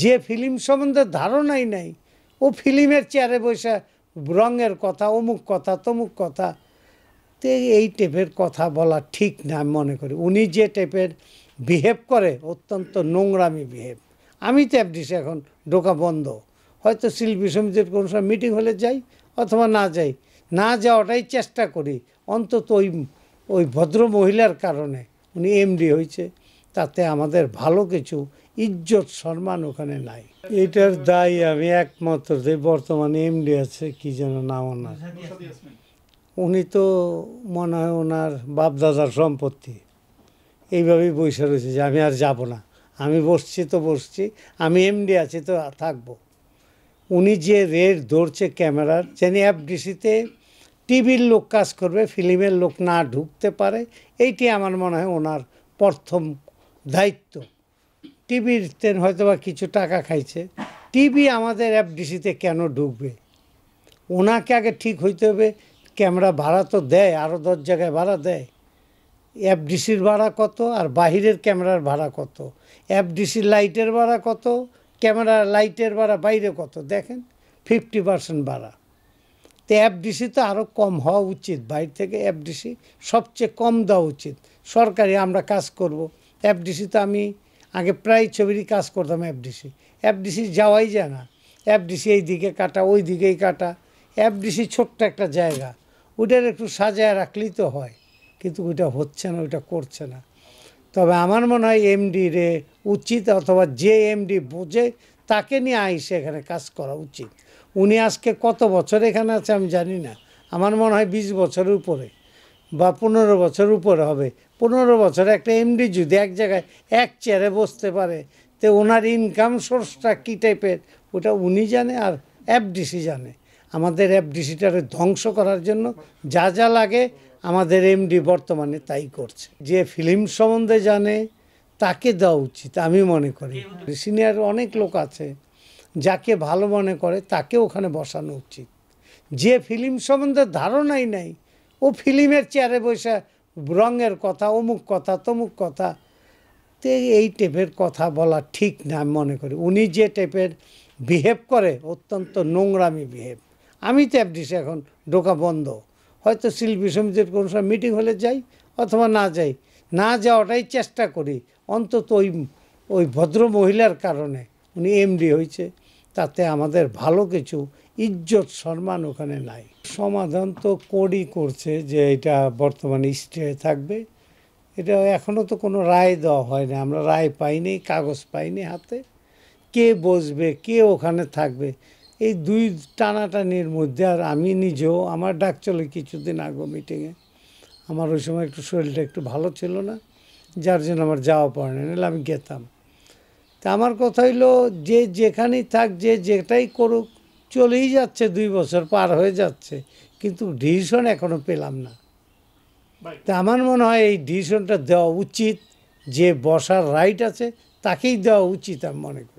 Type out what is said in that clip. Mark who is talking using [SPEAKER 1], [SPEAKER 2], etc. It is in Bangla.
[SPEAKER 1] যে ফিল্ম সম্বন্ধে ধারণাই নাই ও ফিল্মের চেয়ারে বসে রঙের কথা অমুক কথা তমুক কথা তো এই টেপের কথা বলা ঠিক না মনে করি উনি যে টেপের বিহেভ করে অত্যন্ত নোংরামি বিহেভ আমি তো অ্যাপডিস এখন ঢোকা বন্ধ হয়তো শিল্পী সমিতির কোনো সময় মিটিং হলে যাই অথবা না যাই না যাওয়াটাই চেষ্টা করি অন্তত ওই ওই ভদ্র মহিলার কারণে উনি এমডি হয়েছে তাতে আমাদের ভালো কিছু ইজ্জত সম্মান ওখানে নাই এটার দায় আমি একমাত্র যে বর্তমানে এমডি আছে কি যেন না ওনার উনি তো মনে হয় ওনার বাপদাদার সম্পত্তি এইভাবেই বসে রয়েছে যে আমি আর যাব না আমি বসছি তো বসছি আমি এমডি আছি তো থাকবো উনি যে রেট ধরছে ক্যামেরার যেন এফডিসিতে টিভির লোক কাজ করবে ফিল্মের লোক না ঢুকতে পারে এইটি আমার মনে হয় ওনার প্রথম দায়িত্ব টিভির হয়তো বা কিছু টাকা খাইছে টিভি আমাদের এফডিসিতে কেন ঢুকবে ওনাকে আগে ঠিক হইতে হবে ক্যামেরা ভাড়া তো দেয় আরও দশ জায়গায় ভাড়া দেয় এফডিসির ভাড়া কত আর বাহিরের ক্যামেরার ভাড়া কত এফডিসির লাইটের ভাড়া কত ক্যামেরা লাইটের ভাড়া বাইরে কত দেখেন ফিফটি পার্সেন্ট ভাড়া তো এফডিসি তো আরও কম হওয়া উচিত বাইরে থেকে এফডিসি সবচেয়ে কম দেওয়া উচিত সরকারি আমরা কাজ করব এফডিসি তো আমি আগে প্রায় ছবিরই কাজ করতাম এফডিসি এফডিসি যাওয়াই যায় না এফডিসি এই দিকে কাটা ওই দিকেই কাটা এফডিসি ছোট্ট একটা জায়গা ওইটার একটু সাজায় রাখলেই তো হয় কিন্তু ওইটা হচ্ছে না ওইটা করছে না তবে আমার মনে হয় এমডি রে উচিত অথবা যে এমডি বোঝে তাকে নিয়ে আইসে এখানে কাজ করা উচিত উনি আজকে কত বছর এখানে আছে আমি জানি না আমার মনে হয় বিশ বছরের উপরে বা পনেরো বছর উপর হবে পনেরো বছর একটা এমডি যদি এক জায়গায় এক চেয়ারে বসতে পারে তো ওনার ইনকাম সোর্সটা কী টাইপের ওটা উনি জানে আর এফডিসি জানে আমাদের এফডিসিটারে ধ্বংস করার জন্য যা যা লাগে আমাদের এমডি বর্তমানে তাই করছে যে ফিল্ম সম্বন্ধে জানে তাকে দেওয়া উচিত আমি মনে করি সিনিয়র অনেক লোক আছে যাকে ভালো মনে করে তাকে ওখানে বসানো উচিত যে ফিল্ম সম্বন্ধে ধারণাই নাই ও ফিল্মের চেয়ারে বসে রঙের কথা অমুক কথা তমুক কথা তো এই টেপের কথা বলা ঠিক না আমি মনে করি উনি যে টেপের বিহেভ করে অত্যন্ত নোংরামি বিহেভ আমি তো অ্যাপডিস এখন ঢোকা বন্ধ হয়তো শিল্পী সমিতির কোনো সময় মিটিং হলে যাই অথবা না যাই না যাওয়াটাই চেষ্টা করি অন্তত ওই ওই ভদ্র মহিলার কারণে উনি এমডি হয়েছে তাতে আমাদের ভালো কিছু ইজ্জত সম্মান ওখানে নাই সমাধান তো কোডই করছে যে এটা বর্তমানে স্টে থাকবে এটা এখনও তো কোনো রায় দেওয়া হয় না আমরা রায় পাইনি কাগজ পাইনি হাতে কে বসবে কে ওখানে থাকবে এই দুই টানাটানির মধ্যে আর আমি নিজেও আমার ডাক চলে কিছুদিন আগে মিটিংয়ে আমার ওই সময় একটু শরীরটা একটু ভালো ছিল না যার জন্য আমার যাওয়া পড়ে না নাহলে আমি গেতাম তা আমার কথা হইলো যে যেখানেই থাক যে যেটাই করুক চলেই যাচ্ছে দুই বছর পার হয়ে যাচ্ছে কিন্তু ডিসিশন এখনও পেলাম না তা আমার মনে হয় এই ডিসিশনটা দেওয়া উচিত যে বসার রাইট আছে তাকেই দেওয়া উচিত আমি মনে করি